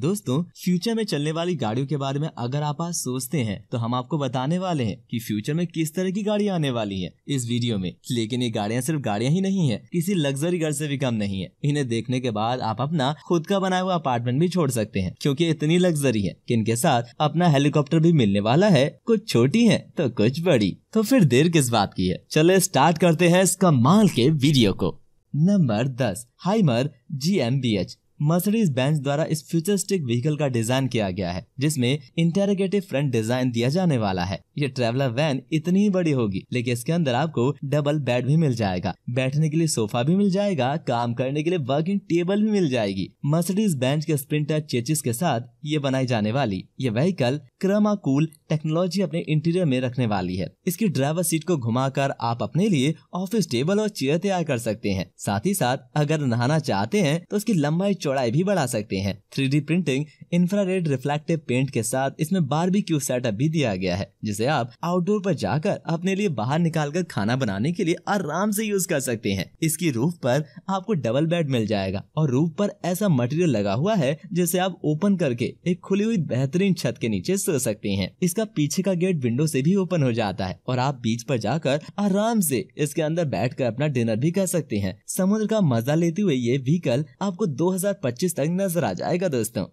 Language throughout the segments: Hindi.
दोस्तों फ्यूचर में चलने वाली गाड़ियों के बारे में अगर आप आज सोचते हैं तो हम आपको बताने वाले हैं कि फ्यूचर में किस तरह की गाड़ियाँ आने वाली है इस वीडियो में लेकिन ये गाड़ियाँ सिर्फ गाड़ियाँ ही नहीं है किसी लग्जरी घर से भी कम नहीं है इन्हें देखने के बाद आप अपना खुद का बनाया हुआ अपार्टमेंट भी छोड़ सकते हैं क्योंकि इतनी लग्जरी है कि इनके साथ अपना हेलीकॉप्टर भी मिलने वाला है कुछ छोटी है तो कुछ बड़ी तो फिर देर किस बात की है चले स्टार्ट करते हैं इस कमाल के वीडियो को नंबर दस हाइमर G M B H Mercedes Benz द्वारा इस फ्यूचरिस्टिक व्हीकल का डिजाइन किया गया है जिसमें इंटेरोगेटिव फ्रंट डिजाइन दिया जाने वाला है ये ट्रेवलर वैन इतनी ही बड़ी होगी लेकिन इसके अंदर आपको डबल बेड भी मिल जाएगा बैठने के लिए सोफा भी मिल जाएगा काम करने के लिए वर्किंग टेबल भी मिल जाएगी मर्सिडीज बेंच के स्प्रिंटर चेचिस के साथ ये बनाई जाने वाली ये व्हीकल क्रमा कूल टेक्नोलॉजी अपने इंटीरियर में रखने वाली है इसकी ड्राइवर सीट को घुमाकर आप अपने लिए ऑफिस टेबल और चेयर तैयार कर सकते हैं साथ ही साथ अगर नहाना चाहते हैं तो उसकी लंबाई चौड़ाई भी बढ़ा सकते हैं three printing infrared reflective paint के साथ इसमें बारबी क्यू सेटअप भी दिया गया है जिसे आप आउटडोर पर जाकर अपने लिए बाहर निकाल कर खाना बनाने के लिए आराम से यूज कर सकते हैं इसकी रूफ पर आपको डबल बेड मिल जाएगा और रूफ पर ऐसा मटेरियल लगा हुआ है जिसे आप ओपन करके एक खुली हुई बेहतरीन छत के नीचे सो सकते हैं इसका पीछे का गेट विंडो से भी ओपन हो जाता है और आप बीच पर जाकर आराम से इसके अंदर बैठ कर अपना डिनर भी कर सकते हैं समुद्र का मजा लेते हुए ये व्हीकल आपको 2025 तक नजर आ जाएगा दोस्तों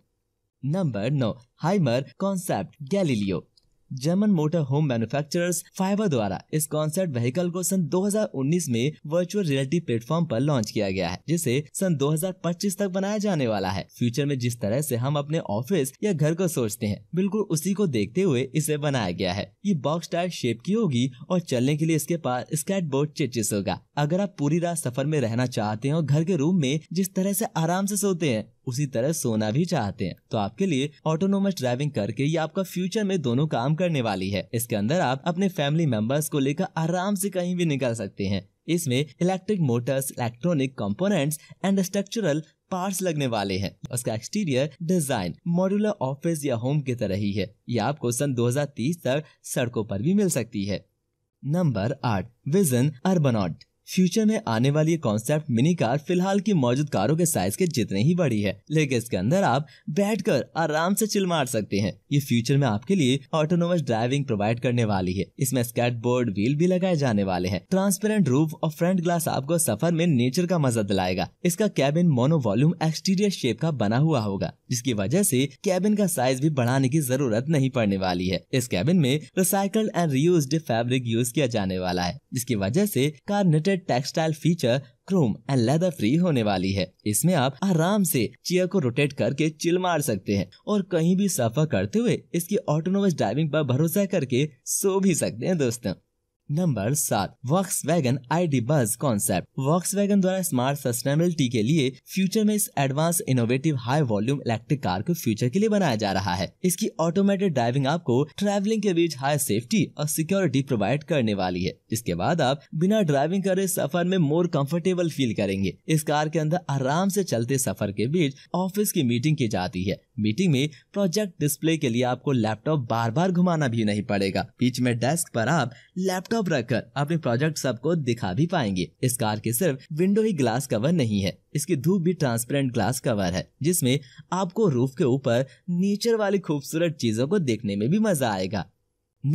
नंबर नौ Hymer concept Galileo German motor home manufacturers फाइबर द्वारा इस कॉन्सेप्ट व्हीकल को सन 2019 में वर्चुअल रियलिटी प्लेटफॉर्म पर लॉन्च किया गया है जिसे सन 2025 तक बनाया जाने वाला है फ्यूचर में जिस तरह से हम अपने ऑफिस या घर को सोचते हैं बिल्कुल उसी को देखते हुए इसे बनाया गया है ये बॉक्स टायर शेप की होगी और चलने के लिए इसके पास स्केटबोर्ड चिचिस होगा अगर आप पूरी रात सफर में रहना चाहते हैं और घर के रूम में जिस तरह से आराम से सोते हैं उसी तरह सोना भी चाहते हैं तो आपके लिए ऑटोनोमस ड्राइविंग करके ये आपका फ्यूचर में दोनों काम करने वाली है इसके अंदर आप अपने फैमिली मेंबर्स को लेकर आराम से कहीं भी निकल सकते हैं इसमें electric motors electronic components and structural parts लगने वाले हैं उसका एक्सटीरियर डिजाइन मॉड्यूलर ऑफिस या होम की तरह ही है ये आपको सन 2030 तक सड़कों पर भी मिल सकती है नंबर आठ विजन अर्बनॉट फ्यूचर में आने वाली ये कॉन्सेप्ट मिनी कार फिलहाल की मौजूद कारों के साइज के जितने ही बड़ी है लेकिन इसके अंदर आप बैठकर आराम से चिल मार सकते हैं ये फ्यूचर में आपके लिए ऑटोनोमस ड्राइविंग प्रोवाइड करने वाली है इसमें बोर्ड व्हील भी लगाए जाने वाले हैं ट्रांसपेरेंट रूफ और फ्रंट ग्लास आपको सफर में नेचर का मजा दिलाएगा इसका cabin mono volume exterior shape का बना हुआ होगा जिसकी वजह से कैबिन का साइज भी बढ़ाने की जरूरत नहीं पड़ने वाली है इस कैबिन में recycled and reuse fabric use किया जाने वाला है जिसकी वजह से कार नेटेड velvet textile feature chrome and leather free होने वाली है इसमें आप आराम से चेयर को रोटेट करके चिल मार सकते हैं और कहीं भी सफर करते हुए इसकी ऑटोनोमस ड्राइविंग पर भरोसा करके सो भी सकते हैं दोस्तों नंबर सात Volkswagen I D bus concept Volkswagen द्वारा स्मार्ट सस्टेनेबिलिटी के लिए फ्यूचर में इस advance innovative high volume electric car को फ्यूचर के लिए बनाया जा रहा है इसकी ऑटोमेटेड ड्राइविंग आपको ट्रैवलिंग के बीच हाई सेफ्टी और सिक्योरिटी प्रोवाइड करने वाली है इसके बाद आप बिना ड्राइविंग करे सफर में मोर कम्फर्टेबल फील करेंगे इस कार के अंदर आराम से चलते सफर के बीच ऑफिस की मीटिंग की जाती है मीटिंग में प्रोजेक्ट डिस्प्ले के लिए आपको लैपटॉप बार बार घुमाना भी नहीं पड़ेगा बीच में डेस्क पर आप लैपटॉप कब रखकर अपने प्रोजेक्ट सबको दिखा भी पाएंगे इस कार के सिर्फ विंडो ही ग्लास कवर नहीं है इसकी धूप भी ट्रांसपेरेंट ग्लास कवर है जिसमे आपको रूफ के ऊपर नेचर वाली खूबसूरत चीजों को देखने में भी मजा आएगा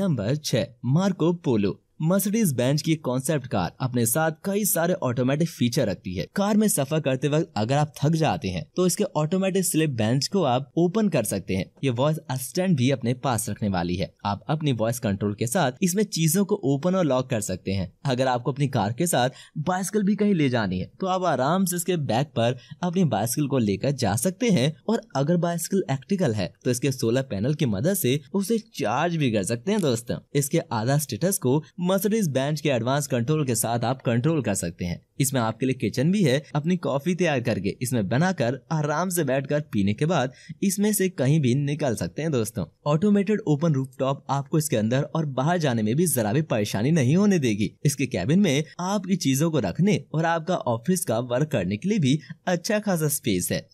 नंबर छह मार्को पोलो मर्सिडीज बेंच की कॉन्सेप्ट कार अपने साथ कई सारे ऑटोमेटिक फीचर रखती है कार में सफर करते वक्त अगर आप थक जाते हैं तो इसके ऑटोमेटिक स्लिप बेंच को आप ओपन कर सकते हैं ये वॉइस असिस्टेंट भी अपने पास रखने वाली है आप अपनी वॉइस कंट्रोल के साथ इसमें चीजों को ओपन और लॉक कर सकते हैं अगर आपको अपनी कार के साथ बाइसिकल भी कहीं ले जानी है तो आप आराम से इसके बैक पर अपनी बाइसिकल को लेकर जा सकते हैं और अगर बाइसिकल एक्टिकल है तो इसके सोलर पैनल की मदद से उसे चार्ज भी कर सकते हैं दोस्तों इसके आधा स्टेटस को मर्सिडीज बैंड के एडवांस कंट्रोल के साथ आप कंट्रोल कर सकते हैं इसमें आपके लिए किचन भी है अपनी कॉफी तैयार करके इसमें बनाकर आराम से बैठकर पीने के बाद इसमें से कहीं भी निकल सकते हैं दोस्तों ऑटोमेटेड ओपन रूफटॉप आपको इसके अंदर और बाहर जाने में भी जरा भी परेशानी नहीं होने देगी इसके कैबिन में आपकी चीजों को रखने और आपका ऑफिस का वर्क करने के लिए भी अच्छा खासा स्पेस है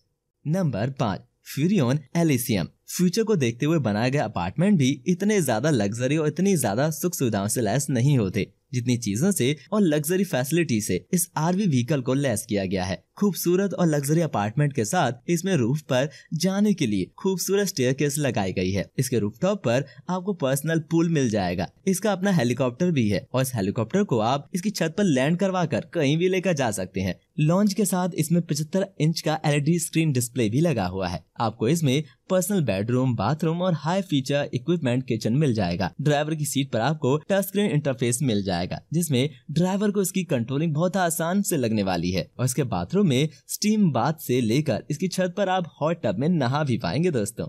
नंबर पाँच फ्यूरियन एलिसियम फ्यूचर को देखते हुए बनाए गए अपार्टमेंट भी इतने ज्यादा लग्जरी और इतनी ज्यादा सुख सुविधाओं से लैस नहीं होते जितनी चीजों से और लग्जरी फैसिलिटी से इस आरवी व्हीकल को लैस किया गया है खूबसूरत और लग्जरी अपार्टमेंट के साथ इसमें रूफ पर जाने के लिए खूबसूरत केस लगाई गई है इसके रूफटॉप पर आपको पर्सनल पूल मिल जाएगा इसका अपना हेलीकॉप्टर भी है और इस हेलीकॉप्टर को आप इसकी छत पर लैंड करवा कर कहीं भी लेकर जा सकते हैं लॉन्च के साथ इसमें पचहत्तर इंच का एलईडी स्क्रीन डिस्प्ले भी लगा हुआ है आपको इसमें पर्सनल बेडरूम बाथरूम और हाई फीचर इक्विपमेंट किचन मिल जाएगा ड्राइवर की सीट पर आपको टच स्क्रीन इंटरफेस मिल जाएगा जिसमें ड्राइवर को इसकी कंट्रोलिंग बहुत आसान से लगने वाली है और इसके बाथरूम में स्टीम बाथ से लेकर इसकी छत पर आप हॉट टब में नहा भी पाएंगे दोस्तों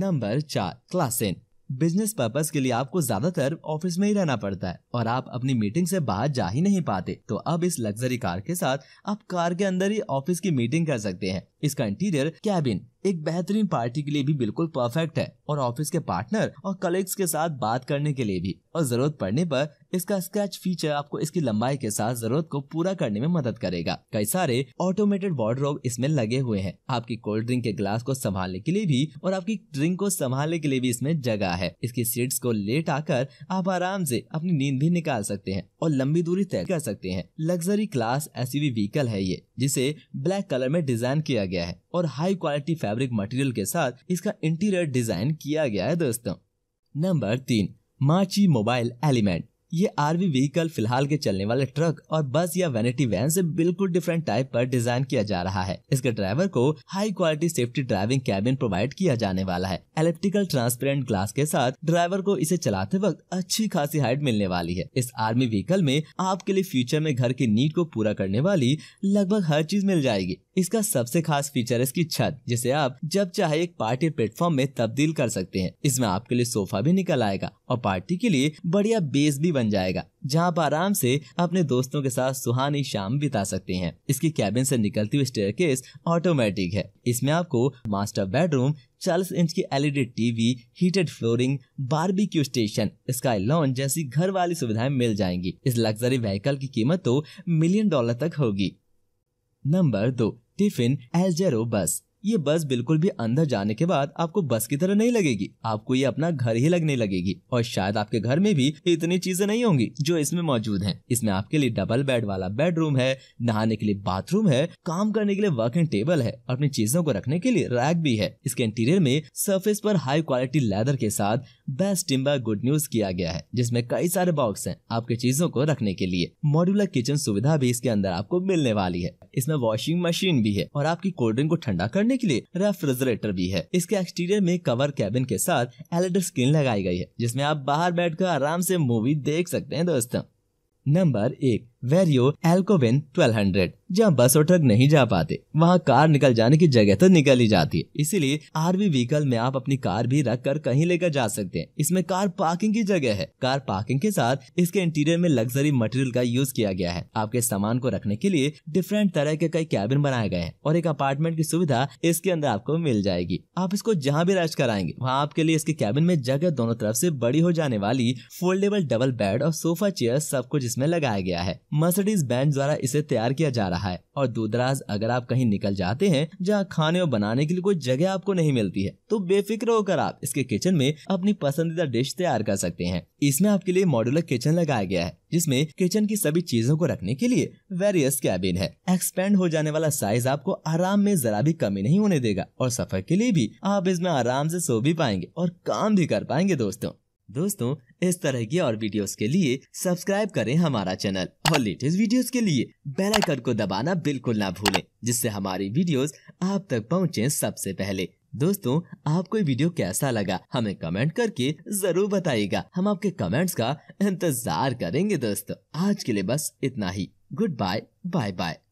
नंबर चार क्लासेन बिजनेस पर्पस के लिए आपको ज्यादातर ऑफिस में ही रहना पड़ता है और आप अपनी मीटिंग से बाहर जा ही नहीं पाते तो अब इस लग्जरी कार के साथ आप कार के अंदर ही ऑफिस की मीटिंग कर सकते हैं इसका इंटीरियर कैबिन एक बेहतरीन पार्टी के लिए भी बिल्कुल परफेक्ट है और ऑफिस के पार्टनर और कलीग्स के साथ बात करने के लिए भी और जरूरत पड़ने पर इसका स्क्रैच फीचर आपको इसकी लंबाई के साथ जरूरत को पूरा करने में मदद करेगा कई सारे ऑटोमेटेड वार्ड्रोब इसमें लगे हुए हैं आपकी कोल्ड ड्रिंक के ग्लास को संभालने के लिए भी और आपकी ड्रिंक को संभालने के लिए भी इसमें जगह है इसकी सीट्स को लेट आकर आप आराम से अपनी नींद भी निकाल सकते हैं और लंबी दूरी तय कर सकते हैं लग्जरी क्लास ऐसी व्हीकल है ये जिसे ब्लैक कलर में डिजाइन किया गया है और हाई क्वालिटी फैब्रिक मटेरियल के साथ इसका इंटीरियर डिजाइन किया गया है दोस्तों नंबर तीन माची मोबाइल एलिमेंट ये आरवी व्हीकल फिलहाल के चलने वाले ट्रक और बस या वैनिटी वैन से बिल्कुल डिफरेंट टाइप पर डिजाइन किया जा रहा है इसके ड्राइवर को high quality safety driving cabin provide किया जाने वाला है इलेक्ट्रिकल ट्रांसपेरेंट ग्लास के साथ ड्राइवर को इसे चलाते वक्त अच्छी खासी हाइट मिलने वाली है इस आर्मी व्हीकल में आपके लिए फ्यूचर में घर की नीड को पूरा करने वाली लगभग हर चीज मिल जाएगी इसका सबसे खास फीचर है इसकी छत जिसे आप जब चाहे एक पार्टी प्लेटफॉर्म में तब्दील कर सकते हैं इसमें आपके लिए सोफा भी निकल आएगा और पार्टी के लिए बढ़िया बेस भी बन जाएगा जहाँ आप आराम से अपने दोस्तों के साथ सुहानी शाम बिता सकते हैं इसकी कैबिन से निकलती हुई केस ऑटोमेटिक है इसमें आपको मास्टर बेडरूम चालीस इंच की LED TV heated flooring barbecue station sky lounge जैसी घर वाली सुविधाएं मिल जाएंगी इस लग्जरी व्हीकल की कीमत तो मिलियन डॉलर तक होगी नंबर दो Tiffin as bus. ये बस बिल्कुल भी अंदर जाने के बाद आपको बस की तरह नहीं लगेगी आपको ये अपना घर ही लगने लगेगी और शायद आपके घर में भी इतनी चीजें नहीं होंगी जो इसमें मौजूद हैं इसमें आपके लिए डबल बेड वाला बेडरूम है नहाने के लिए बाथरूम है काम करने के लिए वर्किंग टेबल है अपनी चीजों को रखने के लिए रैक भी है इसके इंटीरियर में सर्फेस पर हाई क्वालिटी लेदर के साथ बेस्ट टिम्बर गुड न्यूज किया गया है जिसमें कई सारे बॉक्स हैं आपके चीजों को रखने के लिए मॉड्यूलर किचन सुविधा भी इसके अंदर आपको मिलने वाली है इसमें वॉशिंग मशीन भी है और आपकी कोल्ड ड्रिंक को ठंडा करने करने के लिए रेफ्रिजरेटर भी है इसके एक्सटीरियर में कवर कैबिन के साथ एलईडी स्क्रीन लगाई गई है जिसमें आप बाहर बैठकर आराम से मूवी देख सकते हैं दोस्तों नंबर एक वेरियो एल्कोविन 1200 जहाँ बस और ट्रक नहीं जा पाते वहाँ कार निकल जाने की जगह तो निकल ही जाती है इसीलिए आरवी व्हीकल में आप अपनी कार भी रख कर कहीं लेकर जा सकते हैं इसमें कार पार्किंग की जगह है कार पार्किंग के साथ इसके इंटीरियर में लग्जरी मटेरियल का यूज किया गया है आपके सामान को रखने के लिए डिफरेंट तरह के कई कैबिन बनाए गए हैं और एक अपार्टमेंट की सुविधा इसके अंदर आपको मिल जाएगी आप इसको जहाँ भी रश कराएंगे वहाँ आपके लिए इसके कैबिन में जगह दोनों तरफ ऐसी बड़ी हो जाने वाली फोल्डेबल डबल बेड और सोफा चेयर सब कुछ इसमें लगाया गया है मर्सिडीज बैंड द्वारा इसे तैयार किया जा रहा है और दूरदराज अगर आप कहीं निकल जाते हैं जहाँ खाने और बनाने के लिए कोई जगह आपको नहीं मिलती है तो बेफिक्र होकर आप इसके किचन में अपनी पसंदीदा डिश तैयार कर सकते हैं इसमें आपके लिए मॉड्यूलर किचन लगाया गया है जिसमें किचन की सभी चीजों को रखने के लिए वेरियस कैबिन है एक्सपेंड हो जाने वाला साइज आपको आराम में जरा भी कमी नहीं होने देगा और सफर के लिए भी आप इसमें आराम से सो भी पाएंगे और काम भी कर पाएंगे दोस्तों दोस्तों इस तरह की और वीडियोस के लिए सब्सक्राइब करें हमारा चैनल और लेटेस्ट वीडियोस के लिए बेल आइकन को दबाना बिल्कुल ना भूलें जिससे हमारी वीडियोस आप तक पहुंचे सबसे पहले दोस्तों आपको ये वीडियो कैसा लगा हमें कमेंट करके जरूर बताइएगा हम आपके कमेंट्स का इंतजार करेंगे दोस्तों आज के लिए बस इतना ही गुड बाय बाय बाय